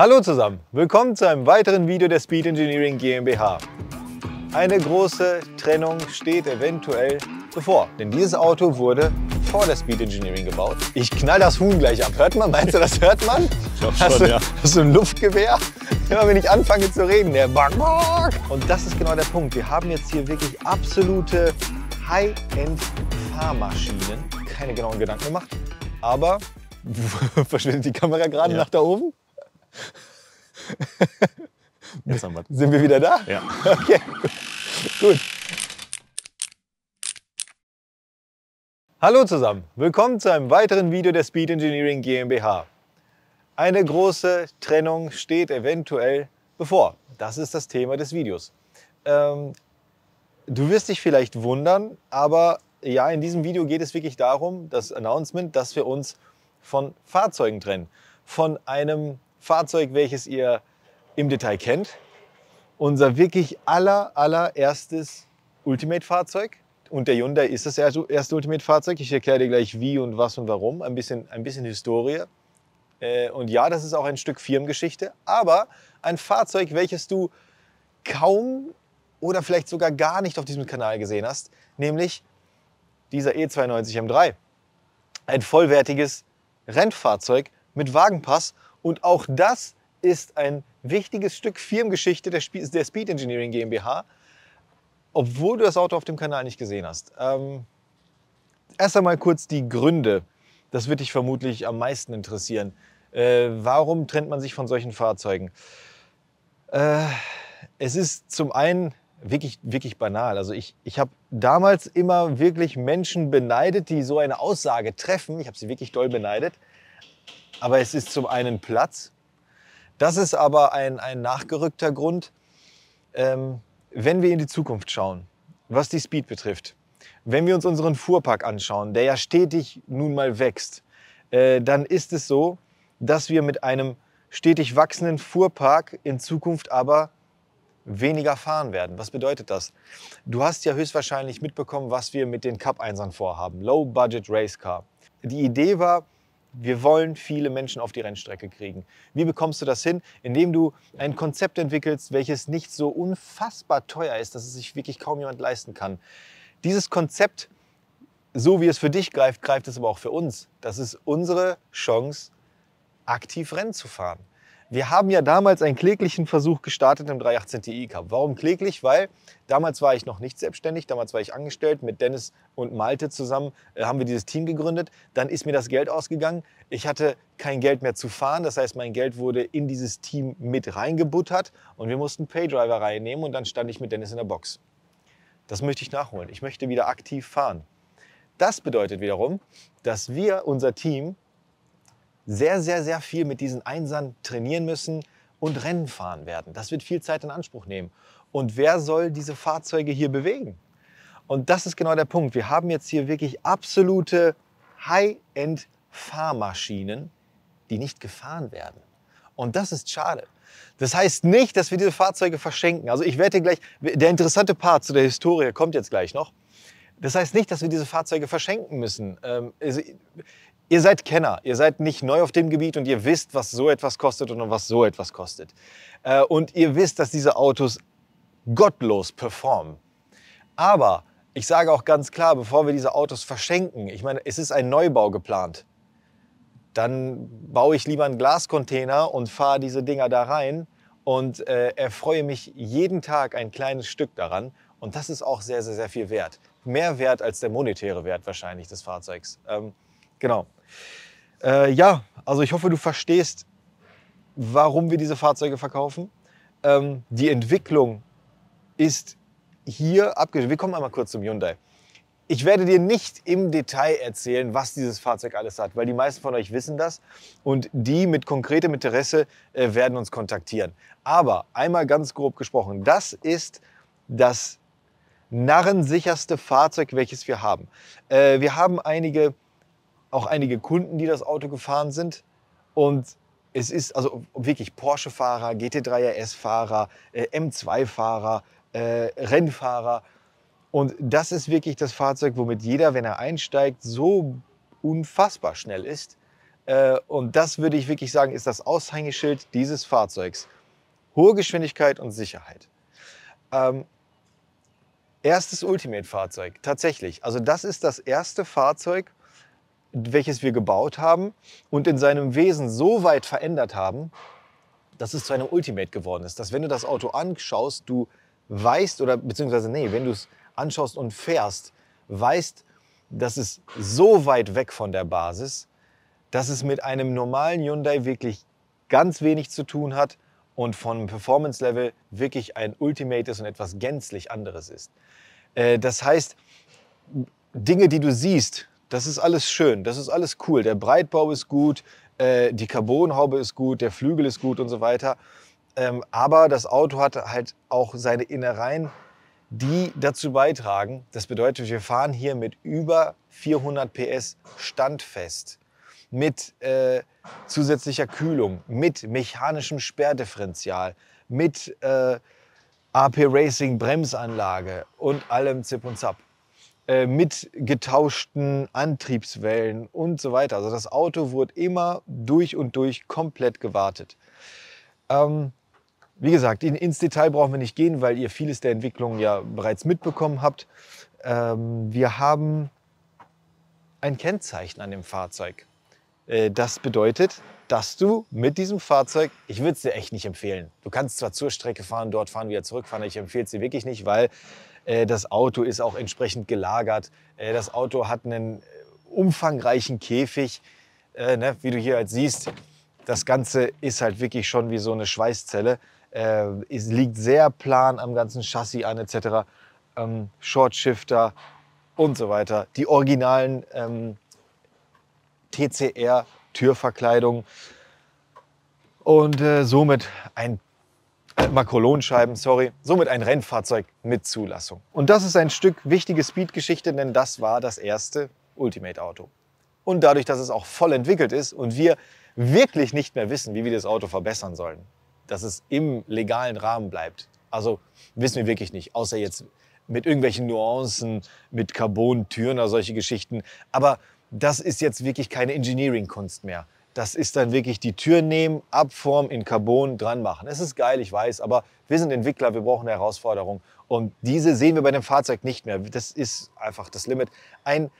Hallo zusammen, willkommen zu einem weiteren Video der Speed Engineering GmbH. Eine große Trennung steht eventuell bevor, denn dieses Auto wurde vor der Speed Engineering gebaut. Ich knall das Huhn gleich ab. Hört man? Meinst du, das hört man? Ich glaube schon, hast du, ja. Hast du ein Luftgewehr? Immer wenn ich anfange zu reden, der Bang Bang. Und das ist genau der Punkt. Wir haben jetzt hier wirklich absolute High-End-Fahrmaschinen. Keine genauen Gedanken gemacht, aber verschwindet die Kamera gerade ja. nach da oben? Jetzt haben wir Sind wir wieder da? Ja. Okay, gut. Hallo zusammen, willkommen zu einem weiteren Video der Speed Engineering GmbH. Eine große Trennung steht eventuell bevor. Das ist das Thema des Videos. Ähm, du wirst dich vielleicht wundern, aber ja, in diesem Video geht es wirklich darum, das Announcement, dass wir uns von Fahrzeugen trennen. Von einem Fahrzeug, welches ihr im Detail kennt. Unser wirklich aller, allererstes Ultimate-Fahrzeug. Und der Hyundai ist das erste Ultimate-Fahrzeug. Ich erkläre dir gleich wie und was und warum. Ein bisschen, ein bisschen Historie. Äh, und ja, das ist auch ein Stück Firmengeschichte, aber ein Fahrzeug, welches du kaum oder vielleicht sogar gar nicht auf diesem Kanal gesehen hast, nämlich dieser E92 M3. Ein vollwertiges Rennfahrzeug mit Wagenpass und auch das ist ein wichtiges Stück Firmengeschichte der, Speed Engineering GmbH, obwohl du das Auto auf dem Kanal nicht gesehen hast. Ähm, erst einmal kurz die Gründe. Das wird dich vermutlich am meisten interessieren. Äh, warum trennt man sich von solchen Fahrzeugen? Äh, es ist zum einen wirklich, wirklich banal. Also ich, ich habe damals immer wirklich Menschen beneidet, die so eine Aussage treffen. Ich habe sie wirklich doll beneidet. Aber es ist zum einen Platz. Das ist aber ein, ein nachgerückter Grund, ähm, wenn wir in die Zukunft schauen, was die Speed betrifft. Wenn wir uns unseren Fuhrpark anschauen, der ja stetig nun mal wächst, äh, dann ist es so, dass wir mit einem stetig wachsenden Fuhrpark in Zukunft aber weniger fahren werden. Was bedeutet das? Du hast ja höchstwahrscheinlich mitbekommen, was wir mit den Cup-Einsern vorhaben. Low-Budget Race Car. Die Idee war, wir wollen viele Menschen auf die Rennstrecke kriegen. Wie bekommst du das hin? Indem du ein Konzept entwickelst, welches nicht so unfassbar teuer ist, dass es sich wirklich kaum jemand leisten kann. Dieses Konzept, so wie es für dich greift, greift es aber auch für uns. Das ist unsere Chance, aktiv Rennen zu fahren. Wir haben ja damals einen kläglichen Versuch gestartet im 318 Ti Cup. Warum kläglich? Weil damals war ich noch nicht selbstständig, damals war ich angestellt. Mit Dennis und Malte zusammen äh, haben wir dieses Team gegründet. Dann ist mir das Geld ausgegangen. Ich hatte kein Geld mehr zu fahren. Das heißt, mein Geld wurde in dieses Team mit reingebuttert und wir mussten Paydriver reinnehmen und dann stand ich mit Dennis in der Box. Das möchte ich nachholen. Ich möchte wieder aktiv fahren. Das bedeutet wiederum, dass wir, unser Team, sehr, sehr, sehr viel mit diesen Einsern trainieren müssen und Rennen fahren werden. Das wird viel Zeit in Anspruch nehmen. Und wer soll diese Fahrzeuge hier bewegen? Und das ist genau der Punkt. Wir haben jetzt hier wirklich absolute High-End-Fahrmaschinen, die nicht gefahren werden. Und das ist schade. Das heißt nicht, dass wir diese Fahrzeuge verschenken. Also ich werde gleich, der interessante Part zu der Historie kommt jetzt gleich noch. Das heißt nicht, dass wir diese Fahrzeuge verschenken müssen. Ähm, also Ihr seid Kenner, ihr seid nicht neu auf dem Gebiet und ihr wisst, was so etwas kostet und was so etwas kostet. Äh, und ihr wisst, dass diese Autos gottlos performen. Aber ich sage auch ganz klar, bevor wir diese Autos verschenken, ich meine, es ist ein Neubau geplant, dann baue ich lieber einen Glascontainer und fahre diese Dinger da rein und äh, erfreue mich jeden Tag ein kleines Stück daran. Und das ist auch sehr, sehr, sehr viel wert. Mehr wert als der monetäre Wert wahrscheinlich des Fahrzeugs. Ähm, genau. Äh, ja, also ich hoffe, du verstehst, warum wir diese Fahrzeuge verkaufen. Ähm, die Entwicklung ist hier abgeschlossen. Wir kommen einmal kurz zum Hyundai. Ich werde dir nicht im Detail erzählen, was dieses Fahrzeug alles hat, weil die meisten von euch wissen das und die mit konkretem Interesse äh, werden uns kontaktieren. Aber einmal ganz grob gesprochen, das ist das narrensicherste Fahrzeug, welches wir haben. Äh, wir haben einige auch einige Kunden, die das Auto gefahren sind. Und es ist also wirklich Porsche-Fahrer, GT3 RS-Fahrer, äh, M2-Fahrer, äh, Rennfahrer. Und das ist wirklich das Fahrzeug, womit jeder, wenn er einsteigt, so unfassbar schnell ist. Äh, und das würde ich wirklich sagen, ist das Aushängeschild dieses Fahrzeugs. Hohe Geschwindigkeit und Sicherheit. Ähm, erstes Ultimate-Fahrzeug, tatsächlich. Also das ist das erste Fahrzeug, welches wir gebaut haben und in seinem Wesen so weit verändert haben, dass es zu einem Ultimate geworden ist. Dass wenn du das Auto anschaust, du weißt oder beziehungsweise nee, wenn du es anschaust und fährst, weißt, dass es so weit weg von der Basis, dass es mit einem normalen Hyundai wirklich ganz wenig zu tun hat und von Performance-Level wirklich ein Ultimate ist und etwas gänzlich anderes ist. Äh, das heißt, Dinge, die du siehst, das ist alles schön, das ist alles cool. Der Breitbau ist gut, äh, die Carbonhaube ist gut, der Flügel ist gut und so weiter. Ähm, aber das Auto hat halt auch seine Innereien, die dazu beitragen. Das bedeutet, wir fahren hier mit über 400 PS standfest, mit äh, zusätzlicher Kühlung, mit mechanischem Sperrdifferenzial, mit äh, AP Racing Bremsanlage und allem Zip und Zap äh, mit getauschten Antriebswellen und so weiter. Also das Auto wurde immer durch und durch komplett gewartet. Ähm, wie gesagt, in, ins Detail brauchen wir nicht gehen, weil ihr vieles der Entwicklung ja bereits mitbekommen habt. Ähm, wir haben ein Kennzeichen an dem Fahrzeug. Äh, das bedeutet, dass du mit diesem Fahrzeug, ich würde es dir echt nicht empfehlen. Du kannst zwar zur Strecke fahren, dort fahren, wieder zurückfahren, ich empfehle es dir wirklich nicht, weil äh, das Auto ist auch entsprechend gelagert. Äh, das Auto hat einen äh, umfangreichen Käfig. Ne, wie du hier halt siehst, das Ganze ist halt wirklich schon wie so eine Schweißzelle. Es liegt sehr plan am ganzen Chassis an etc. Ähm, Shortshifter und so weiter. Die originalen ähm, TCR-Türverkleidungen und äh, somit ein äh, Makrolonscheiben, sorry, somit ein Rennfahrzeug mit Zulassung. Und das ist ein Stück wichtige Speed-Geschichte, denn das war das erste Ultimate-Auto. Und dadurch, dass es auch voll entwickelt ist und wir wirklich nicht mehr wissen, wie wir das Auto verbessern sollen, dass es im legalen Rahmen bleibt, also wissen wir wirklich nicht, außer jetzt mit irgendwelchen Nuancen, mit Carbon-Türen oder solche Geschichten. Aber das ist jetzt wirklich keine Engineering-Kunst mehr das ist dann wirklich die Tür nehmen, abformen, in Carbon dran machen. Es ist geil, ich weiß, aber wir sind Entwickler, wir brauchen eine Herausforderung. Und diese sehen wir bei dem Fahrzeug nicht mehr. Das ist einfach das Limit. Ein,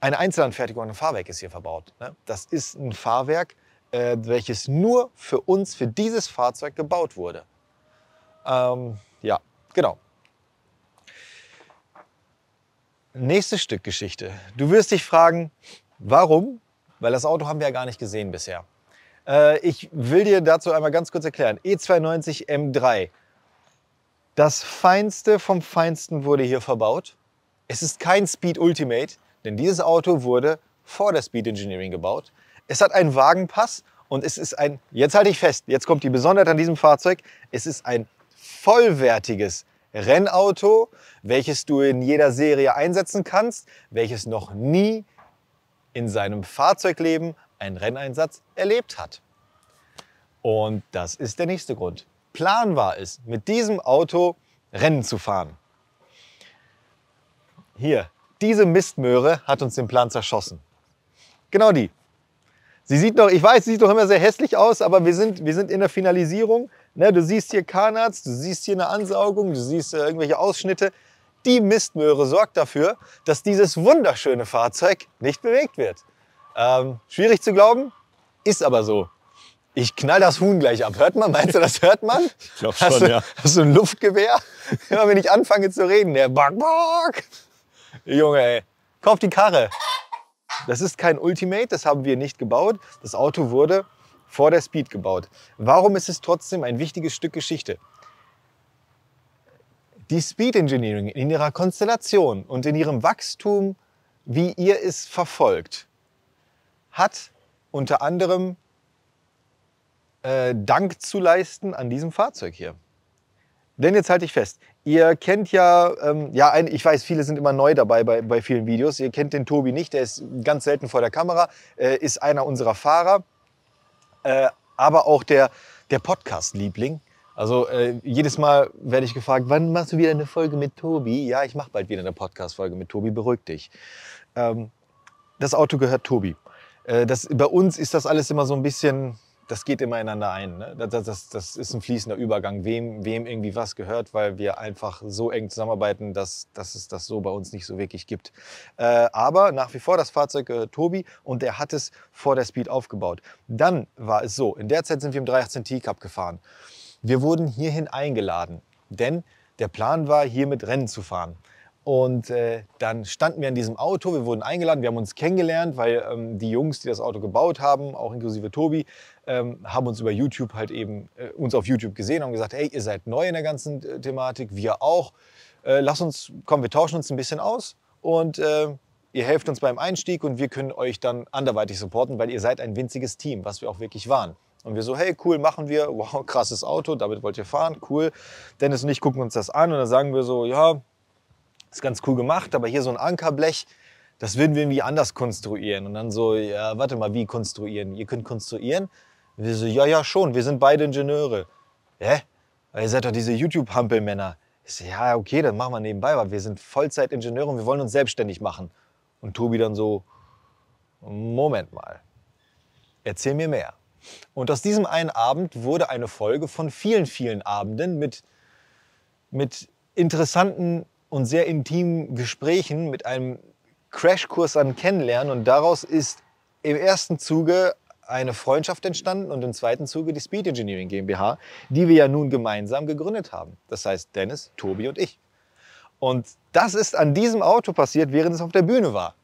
eine Einzelanfertigung, ein Fahrwerk ist hier verbaut. Ne? Das ist ein Fahrwerk, äh, welches nur für uns, für dieses Fahrzeug gebaut wurde. Ähm, ja, genau. Nächstes Stück Geschichte. Du wirst dich fragen, warum weil das Auto haben wir ja gar nicht gesehen bisher. Äh, ich will dir dazu einmal ganz kurz erklären. E92 M3. Das Feinste vom Feinsten wurde hier verbaut. Es ist kein Speed Ultimate, denn dieses Auto wurde vor der Speed Engineering gebaut. Es hat einen Wagenpass und es ist ein, jetzt halte ich fest, jetzt kommt die Besonderheit an diesem Fahrzeug, es ist ein vollwertiges Rennauto, welches du in jeder Serie einsetzen kannst, welches noch nie in seinem Fahrzeugleben einen Renneinsatz erlebt hat. Und das ist der nächste Grund. Plan war es, mit diesem Auto Rennen zu fahren. Hier, diese Mistmöhre hat uns den Plan zerschossen. Genau die. Sie sieht noch, ich weiß, sie sieht noch immer sehr hässlich aus, aber wir sind, wir sind in der Finalisierung. Ne, du siehst hier Karnatz, du siehst hier eine Ansaugung, du siehst äh, irgendwelche Ausschnitte die Mistmöhre sorgt dafür, dass dieses wunderschöne Fahrzeug nicht bewegt wird. Ähm, schwierig zu glauben, ist aber so. Ich knall das Huhn gleich ab. Hört man? Meinst du, das hört man? Ich glaube schon, hast du, ja. Hast du ein Luftgewehr? Immer wenn ich anfange zu reden, der Back, Back. Junge, ey. Kauf die Karre. Das ist kein Ultimate, das haben wir nicht gebaut. Das Auto wurde vor der Speed gebaut. Warum ist es trotzdem ein wichtiges Stück Geschichte? die Speed Engineering in ihrer Konstellation und in ihrem Wachstum, wie ihr es verfolgt, hat unter anderem äh, Dank zu leisten an diesem Fahrzeug hier. Denn jetzt halte ich fest, ihr kennt ja, ähm, ja, ein, ich weiß, viele sind immer neu dabei bei, bei vielen Videos. Ihr kennt den Tobi nicht, der ist ganz selten vor der Kamera, äh, ist einer unserer Fahrer, äh, aber auch der, der Podcast-Liebling. Also äh, jedes Mal werde ich gefragt, wann machst du wieder eine Folge mit Tobi? Ja, ich mache bald wieder eine Podcast-Folge mit Tobi, beruhig dich. Ähm, das Auto gehört Tobi. Äh, das, bei uns ist das alles immer so ein bisschen, das geht immer ineinander ein. Ne? Das, das, das, ist ein fließender Übergang, wem, wem irgendwie was gehört, weil wir einfach so eng zusammenarbeiten, dass, dass es das so bei uns nicht so wirklich gibt. Äh, aber nach wie vor, das Fahrzeug gehört Tobi und er hat es vor der Speed aufgebaut. Dann war es so, in der Zeit sind wir im 318 T-Cup gefahren. Wir wurden hierhin eingeladen, denn der Plan war, hier mit Rennen zu fahren. Und äh, dann standen wir an diesem Auto, wir wurden eingeladen, wir haben uns kennengelernt, weil ähm, die Jungs, die das Auto gebaut haben, auch inklusive Tobi, ähm, haben uns über YouTube halt eben, äh, uns auf YouTube gesehen, und gesagt, hey, ihr seid neu in der ganzen äh, Thematik, wir auch. Äh, lass uns, komm, wir tauschen uns ein bisschen aus und äh, ihr helft uns beim Einstieg und wir können euch dann anderweitig supporten, weil ihr seid ein winziges Team, was wir auch wirklich waren. Und wir so, hey, cool, machen wir. Wow, krasses Auto, damit wollt ihr fahren, cool. Dennis und ich gucken uns das an und dann sagen wir so, ja, ist ganz cool gemacht, aber hier so ein Ankerblech, das würden wir irgendwie anders konstruieren. Und dann so, ja, warte mal, wie konstruieren? Ihr könnt konstruieren? Und wir so, ja, ja, schon, wir sind beide Ingenieure. Hä? Weil ihr seid doch diese YouTube-Hampelmänner. Ich so, ja, okay, dann machen wir nebenbei, weil wir sind Vollzeit-Ingenieure und wir wollen uns selbstständig machen. Und Tobi dann so, Moment mal, erzähl mir mehr. Und aus diesem einen Abend wurde eine Folge von vielen, vielen Abenden mit, mit interessanten und sehr intimen Gesprächen, mit einem Crashkurs an Kennenlernen. Und daraus ist im ersten Zuge eine Freundschaft entstanden und im zweiten Zuge die Speed Engineering GmbH, die wir ja nun gemeinsam gegründet haben. Das heißt Dennis, Tobi und ich. Und das ist an diesem Auto passiert, während es auf der Bühne war.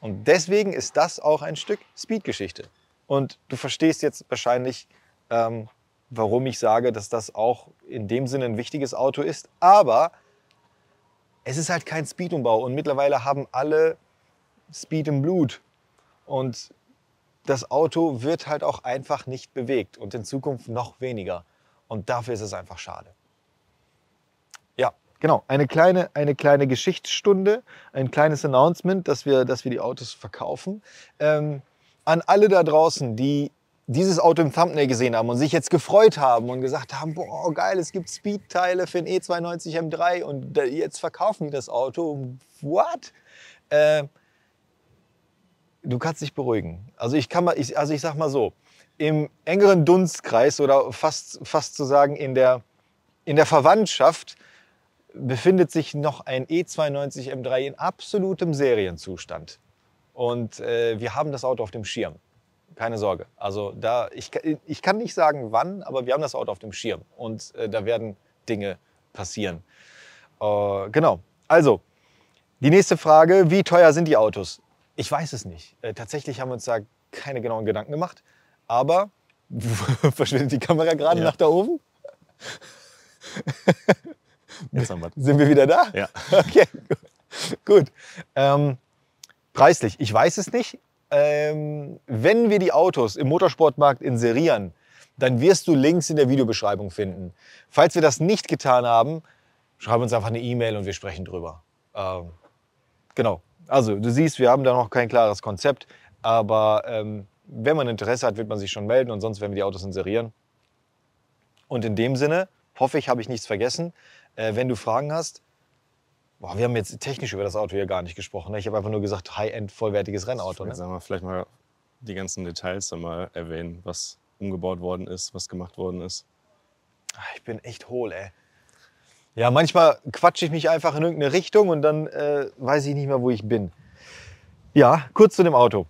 Und deswegen ist das auch ein Stück Speed-Geschichte. Und du verstehst jetzt wahrscheinlich, ähm, warum ich sage, dass das auch in dem Sinne ein wichtiges Auto ist. Aber es ist halt kein Speedumbau und mittlerweile haben alle Speed im Blut. Und das Auto wird halt auch einfach nicht bewegt und in Zukunft noch weniger. Und dafür ist es einfach schade. Ja, genau. Eine kleine, eine kleine Geschichtsstunde, ein kleines Announcement, dass wir, dass wir die Autos verkaufen. Ähm, an alle da draußen, die dieses Auto im Thumbnail gesehen haben und sich jetzt gefreut haben und gesagt haben, boah, geil, es gibt Speed-Teile für den E92 M3 und jetzt verkaufen die das Auto. What? Äh, du kannst dich beruhigen. Also ich kann mal, ich, also ich sag mal so, im engeren Dunstkreis oder fast, fast zu sagen in der, in der Verwandtschaft befindet sich noch ein E92 M3 in absolutem Serienzustand. Und äh, wir haben das Auto auf dem Schirm. Keine Sorge. Also da, ich, ich kann nicht sagen wann, aber wir haben das Auto auf dem Schirm. Und äh, da werden Dinge passieren. Äh, genau. Also, die nächste Frage, wie teuer sind die Autos? Ich weiß es nicht. Äh, tatsächlich haben wir uns da keine genauen Gedanken gemacht. Aber verschwindet die Kamera gerade ja. nach da oben? Jetzt haben wir. Sind wir wieder da? Ja. Okay, gut. gut. Ähm, Preislich, ich weiß es nicht. Ähm, wenn wir die Autos im Motorsportmarkt inserieren, dann wirst du Links in der Videobeschreibung finden. Falls wir das nicht getan haben, schreib uns einfach eine E-Mail und wir sprechen drüber. Ähm, genau. Also, du siehst, wir haben da noch kein klares Konzept, aber ähm, wenn man Interesse hat, wird man sich schon melden und sonst werden wir die Autos inserieren. Und in dem Sinne hoffe ich, habe ich nichts vergessen. Äh, wenn du Fragen hast, Boah, wir haben jetzt technisch über das Auto hier gar nicht gesprochen. Ne? Ich habe einfach nur gesagt, High-End, vollwertiges Rennauto. Ne? Sagen wir vielleicht mal die ganzen Details mal erwähnen, was umgebaut worden ist, was gemacht worden ist. Ah, ich bin echt hohl, ey. Ja, manchmal quatsche ich mich einfach in irgendeine Richtung und dann äh, weiß ich nicht mehr, wo ich bin. Ja, kurz zu dem Auto.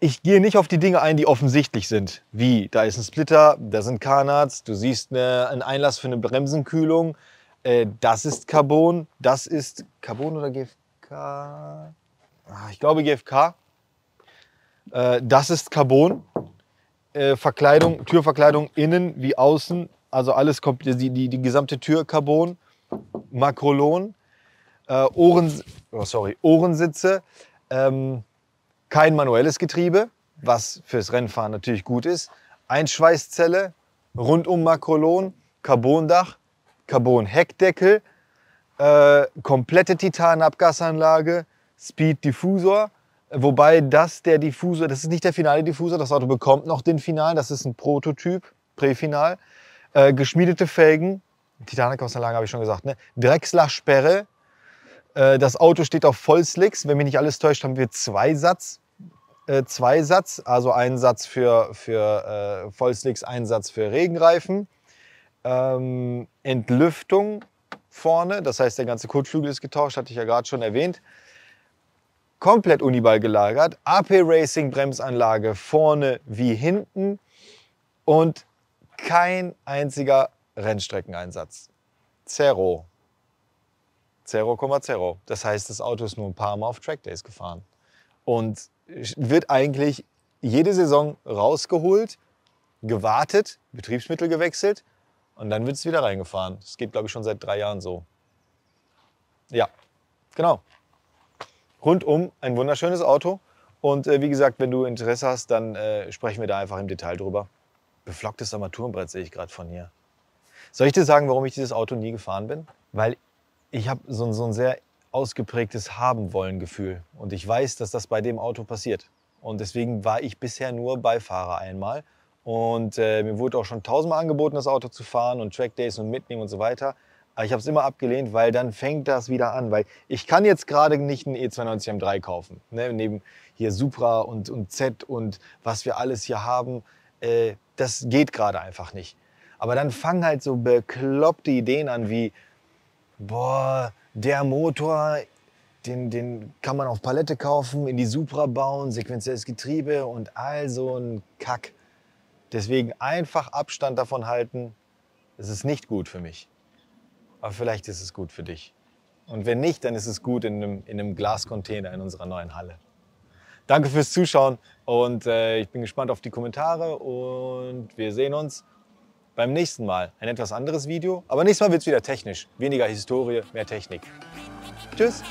Ich gehe nicht auf die Dinge ein, die offensichtlich sind. Wie, da ist ein Splitter, da sind Karnats, du siehst eine, einen Einlass für eine Bremsenkühlung, äh, das ist Carbon, das ist Carbon oder GFK? Ah, ich glaube GFK. Äh, das ist Carbon. Äh, Verkleidung, Türverkleidung innen wie außen, also alles kommt, die, die, die gesamte Tür Carbon. Makrolon, äh, Ohren, oh, sorry, Ohrensitze, ähm, kein manuelles Getriebe, was fürs Rennfahren natürlich gut ist. Einschweißzelle, rundum Makrolon, Carbondach, Carbon-Heckdeckel, äh, komplette Titanabgasanlage, Speed-Diffusor. Wobei das der Diffusor, das ist nicht der finale Diffusor, das Auto bekommt noch den Final, das ist ein Prototyp, Präfinal. Äh, geschmiedete Felgen, Titanabgasanlage habe ich schon gesagt, ne? Drechsler-Sperre. Äh, das Auto steht auf Vollslicks. Wenn mich nicht alles täuscht, haben wir zwei Satz äh, zwei Satz, also einen Satz für, für äh, Vollslicks, einen Satz für Regenreifen ähm, Entlüftung vorne. Das heißt, der ganze Kotflügel ist getauscht, hatte ich ja gerade schon erwähnt. Komplett Uniball gelagert. AP Racing Bremsanlage vorne wie hinten. Und kein einziger Rennstreckeneinsatz. Zero. Zero, zero. Das heißt, das Auto ist nur ein paar Mal auf Trackdays gefahren. Und wird eigentlich jede Saison rausgeholt, gewartet, Betriebsmittel gewechselt und dann wird es wieder reingefahren. Das geht, glaube ich, schon seit drei Jahren so. Ja, genau. Rundum ein wunderschönes Auto. Und äh, wie gesagt, wenn du Interesse hast, dann äh, sprechen wir da einfach im Detail drüber. Beflocktes Armaturenbrett sehe ich gerade von hier. Soll ich dir sagen, warum ich dieses Auto nie gefahren bin? Weil ich habe so, so ein sehr ausgeprägtes Haben-Wollen-Gefühl. Und ich weiß, dass das bei dem Auto passiert. Und deswegen war ich bisher nur Beifahrer einmal. Und äh, mir wurde auch schon tausendmal angeboten, das Auto zu fahren und Trackdays und mitnehmen und so weiter. Aber ich habe es immer abgelehnt, weil dann fängt das wieder an. Weil ich kann jetzt gerade nicht einen E92 M3 kaufen. Ne? Neben hier Supra und, und Z und was wir alles hier haben. Äh, das geht gerade einfach nicht. Aber dann fangen halt so bekloppte Ideen an wie, boah, der Motor, den, den kann man auf Palette kaufen, in die Supra bauen, sequenzielles Getriebe und all so ein Kack. Deswegen einfach Abstand davon halten. Es ist nicht gut für mich. Aber vielleicht ist es gut für dich. Und wenn nicht, dann ist es gut in einem, in einem Glascontainer in unserer neuen Halle. Danke fürs Zuschauen und äh, ich bin gespannt auf die Kommentare und wir sehen uns beim nächsten Mal. Ein etwas anderes Video, aber nächstes Mal wird es wieder technisch. Weniger Historie, mehr Technik. Tschüss!